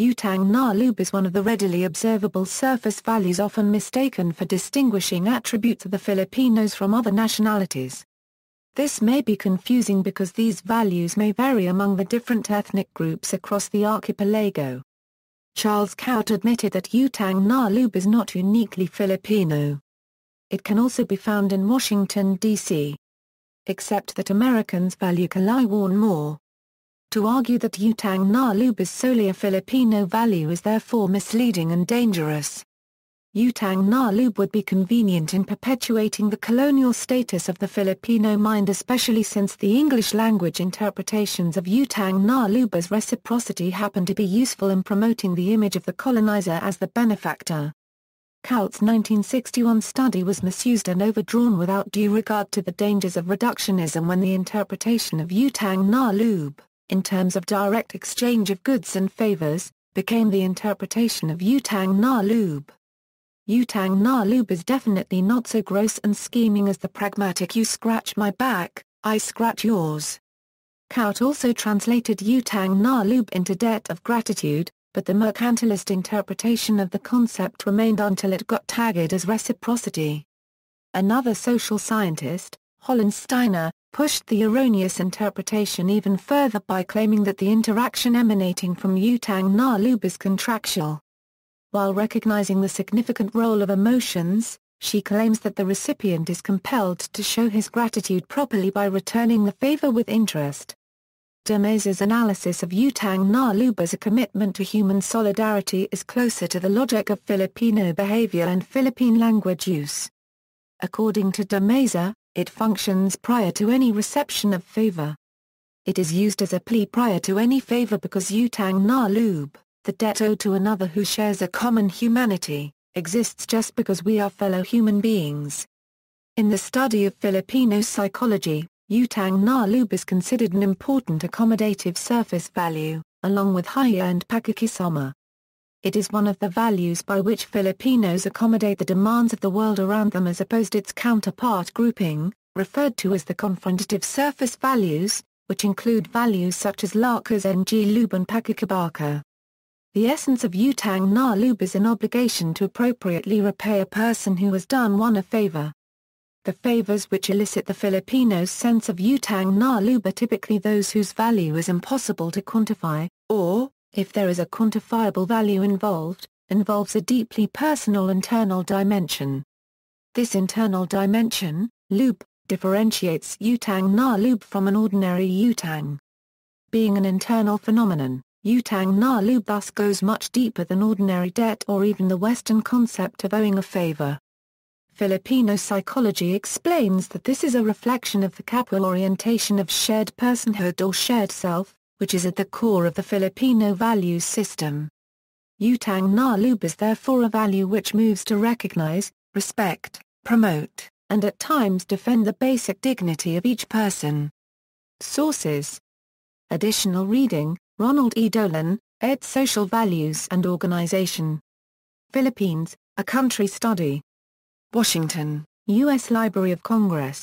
Utang Na is one of the readily observable surface values often mistaken for distinguishing attributes of the Filipinos from other nationalities. This may be confusing because these values may vary among the different ethnic groups across the archipelago. Charles Kaut admitted that Utang Na is not uniquely Filipino. It can also be found in Washington, D.C. Except that Americans value Kalaiwan more, to argue that Utang Nalub is solely a Filipino value is therefore misleading and dangerous. Utang Nalub would be convenient in perpetuating the colonial status of the Filipino mind especially since the English language interpretations of Utang Nalub as reciprocity happen to be useful in promoting the image of the colonizer as the benefactor. Kalt's 1961 study was misused and overdrawn without due regard to the dangers of reductionism when the interpretation of Utang Nalub in terms of direct exchange of goods and favors, became the interpretation of Utang Na Lub. Utang Na Lub is definitely not so gross and scheming as the pragmatic you scratch my back, I scratch yours. Kaut also translated Utang Na Lub into debt of gratitude, but the mercantilist interpretation of the concept remained until it got tagged as reciprocity. Another social scientist, Hollensteiner, pushed the erroneous interpretation even further by claiming that the interaction emanating from Utang Na Lub is contractual. While recognizing the significant role of emotions, she claims that the recipient is compelled to show his gratitude properly by returning the favor with interest. Demez's analysis of Utang Na Lub as a commitment to human solidarity is closer to the logic of Filipino behavior and Philippine language use. According to Demeza, it functions prior to any reception of favor. It is used as a plea prior to any favor because utang na lub, the debt owed to another who shares a common humanity, exists just because we are fellow human beings. In the study of Filipino psychology, utang na lub is considered an important accommodative surface value, along with haya and pakikisama. It is one of the values by which Filipinos accommodate the demands of the world around them as opposed its counterpart grouping, referred to as the confrontative surface values, which include values such as Larkas Ng luban and Pakikabaka. The essence of Utang Na Lub is an obligation to appropriately repay a person who has done one a favor. The favors which elicit the Filipinos' sense of utang na lub are typically those whose value is impossible to quantify, if there is a quantifiable value involved, involves a deeply personal internal dimension. This internal dimension, loop, differentiates utang na loop from an ordinary utang. Being an internal phenomenon, utang na loop thus goes much deeper than ordinary debt or even the Western concept of owing a favor. Filipino psychology explains that this is a reflection of the capital orientation of shared personhood or shared self, which is at the core of the Filipino values system. Utang na lub is therefore a value which moves to recognize, respect, promote, and at times defend the basic dignity of each person. Sources Additional reading, Ronald E. Dolan, ed. Social Values and Organization. Philippines, A Country Study. Washington, U.S. Library of Congress.